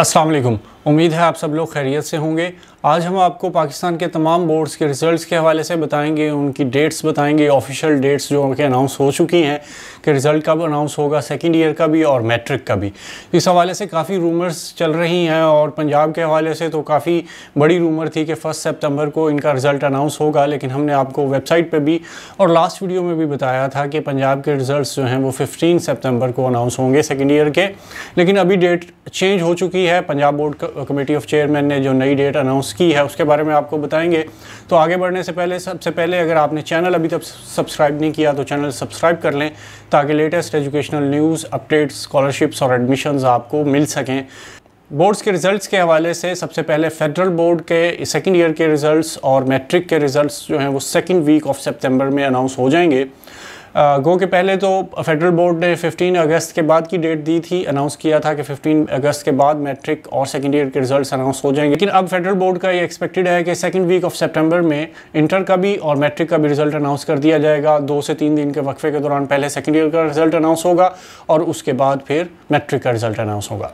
अस्सलाम उम्मीद है आप सब लोग खैरियत से होंगे आज हम आपको पाकिस्तान के तमाम बोर्ड्स के रिज़ल्ट्स के हवाले से बताएंगे उनकी डेट्स बताएंगे ऑफिशियल डेट्स जो उनके अनाउंस हो चुकी हैं कि रिज़ल्ट कब अनाउंस होगा सेकेंड ईयर का भी और मैट्रिक का भी इस हवाले से काफ़ी रूमर्स चल रही हैं और पंजाब के हवाले से तो काफ़ी बड़ी रूमर थी कि फ़र्स्ट सेप्टेम्बर को इनका रिज़ल्ट अनाउंस होगा लेकिन हमने आपको वेबसाइट पर भी और लास्ट वीडियो में भी बताया था कि पंजाब के रिज़ल्ट जो हैं वो फिफ्टीन सेप्टेम्बर को अनाउंस होंगे सेकेंड ईयर के लेकिन अभी डेट चेंज हो चुकी है Punjab board committee of chairman ने जो नई डेट अनाउंस की है उसके बारे में आपको बताएंगे तो आगे बढ़ने से पहले सबसे पहले अगर आपने चैनल अभी तक सब्सक्राइब नहीं किया तो चैनल सब्सक्राइब कर लें ताकि latest educational news updates scholarships और एडमिशन्स आपको मिल सकें बोर्ड्स के रिज़ल्ट्स के हवाले से सबसे पहले फेडरल बोर्ड के सेकंड ईयर के रिज़ल्ट्स और मैट्रिक के रिज़ल्ट्स जो हैं वो सेकंड वीक ऑफ सितंबर में अनाउंस हो जाएंगे गो के पहले तो फेडरल बोर्ड ने 15 अगस्त के बाद की डेट दी थी अनाउंस किया था कि 15 अगस्त के बाद मैट्रिक और सेकेंड ईयर के रिजल्ट अनाउंस हो जाएंगे लेकिन अब फेडरल बोर्ड का ये एक्सपेक्टेड है कि सेकेंड वीक ऑफ सेप्टेम्बर में इंटर का भी और मैट्रिक का भी रिजल्ट अनाउंस कर दिया जाएगा दो से तीन दिन के वक्फे के दौरान पहले सेकेंड ईयर का रिजल्ट अनाउंस होगा और उसके बाद फिर मैट्रिक का रिजल्ट अनाउंस होगा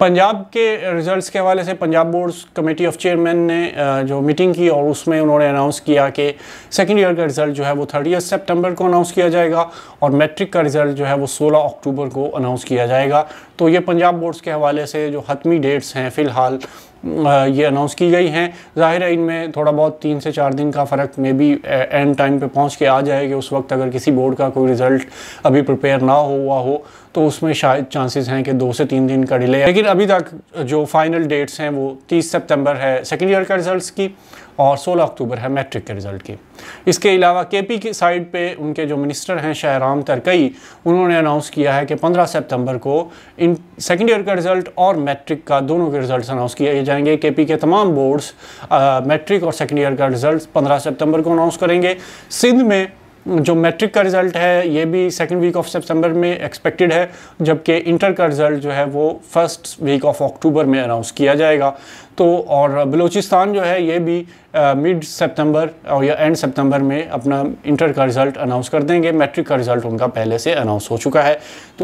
पंजाब के रिजल्ट के हवाले से Punjab board committee of chairman ने जो मीटिंग की और उसमें उन्होंने अनाउंस किया कि सेकेंड ईयर का रिजल्ट जो है वो थर्टी सेप्टेम्बर को अनाउंस किया जाए जाएगा और मैट्रिक का रिजल्ट जो है वो 16 अक्टूबर को अनाउंस किया जाएगा तो ये पंजाब बोर्ड्स के हवाले से जो हतमी डेट्स हैं फ़िलहाल ये अनाउंस की गई हैं ज़ाहिर है इनमें थोड़ा बहुत तीन से चार दिन का फ़र्क मे बी एंड टाइम पे पहुंच के आ जाए कि उस वक्त अगर किसी बोर्ड का कोई रिज़ल्ट अभी प्रिपेयर ना हो हुआ हो तो उसमें शायद चांसेस हैं कि दो से तीन दिन का डिले लेकिन अभी तक जो फाइनल डेट्स हैं वो तीस सितंबर है सेकेंड ईयर का रिज़ल्ट की और सोलह अक्टूबर है मैट्रिक के रिज़ल्ट की इसके अलावा के पी की साइड पे उनके जो मिनिस्टर हैं शाहराम तरकई उन्होंने अनाउंस किया है कि पंद्रह सितंबर को इन सेकेंड ईयर का रिज़ल्ट और मैट्रिक का दोनों के रिज़ल्ट अनाउंस किए जाएंगे के पी के तमाम बोर्ड्स मैट्रिक और सेकेंड ईयर का रिज़ल्ट पंद्रह सितम्बर को अनाउंस करेंगे सिंध में जो मैट्रिक का रिज़ल्ट है ये भी सेकेंड वीक ऑफ सितंबर में एक्सपेक्टेड है जबकि इंटर का रिज़ल्ट जो है वो फर्स्ट वीक ऑफ अक्टूबर में अनाउंस किया जाएगा तो और बलूचिस्तान जो है ये भी मिड सितंबर और या एंड सितंबर में अपना इंटर का रिज़ल्ट अनाउंस कर देंगे मैट्रिक का रिज़ल्ट उनका पहले से अनाउंस हो चुका है तो